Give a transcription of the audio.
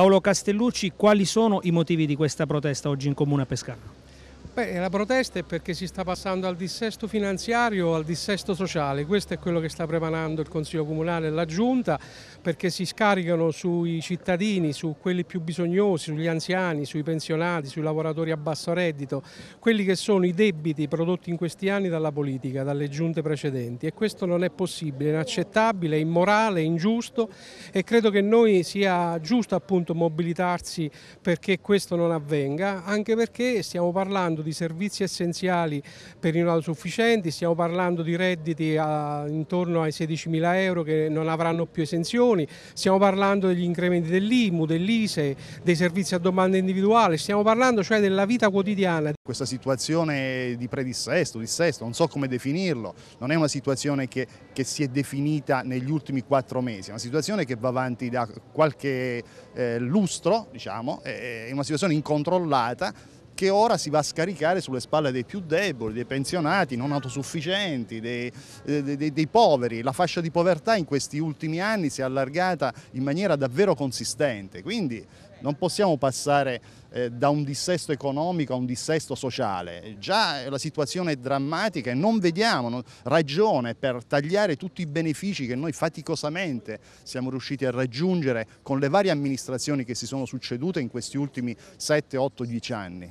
Paolo Castellucci, quali sono i motivi di questa protesta oggi in comune a Pescara? Beh, la protesta è perché si sta passando al dissesto finanziario, al dissesto sociale, questo è quello che sta preparando il Consiglio Comunale e la Giunta, perché si scaricano sui cittadini, su quelli più bisognosi, sugli anziani, sui pensionati, sui lavoratori a basso reddito, quelli che sono i debiti prodotti in questi anni dalla politica, dalle giunte precedenti e questo non è possibile, è inaccettabile, è immorale, è ingiusto e credo che noi sia giusto appunto mobilitarsi perché questo non avvenga, anche perché stiamo parlando parlando di servizi essenziali per i non autosufficienti, stiamo parlando di redditi a, intorno ai 16.000 euro che non avranno più esenzioni, stiamo parlando degli incrementi dell'IMU, dell'ISE, dei servizi a domanda individuale, stiamo parlando cioè della vita quotidiana. Questa situazione di predissesto, dissesto, non so come definirlo, non è una situazione che, che si è definita negli ultimi quattro mesi, è una situazione che va avanti da qualche eh, lustro, diciamo, eh, è una situazione incontrollata che ora si va a scaricare sulle spalle dei più deboli, dei pensionati, non autosufficienti, dei, eh, dei, dei, dei, poveri. La fascia di povertà in questi ultimi anni si è allargata in maniera davvero consistente, quindi non possiamo passare eh, da un dissesto economico a un dissesto sociale. Già la situazione è drammatica e non vediamo ragione per tagliare tutti i benefici che noi faticosamente siamo riusciti a raggiungere con le varie amministrazioni che si sono succedute in questi ultimi 7, 8, 10 anni.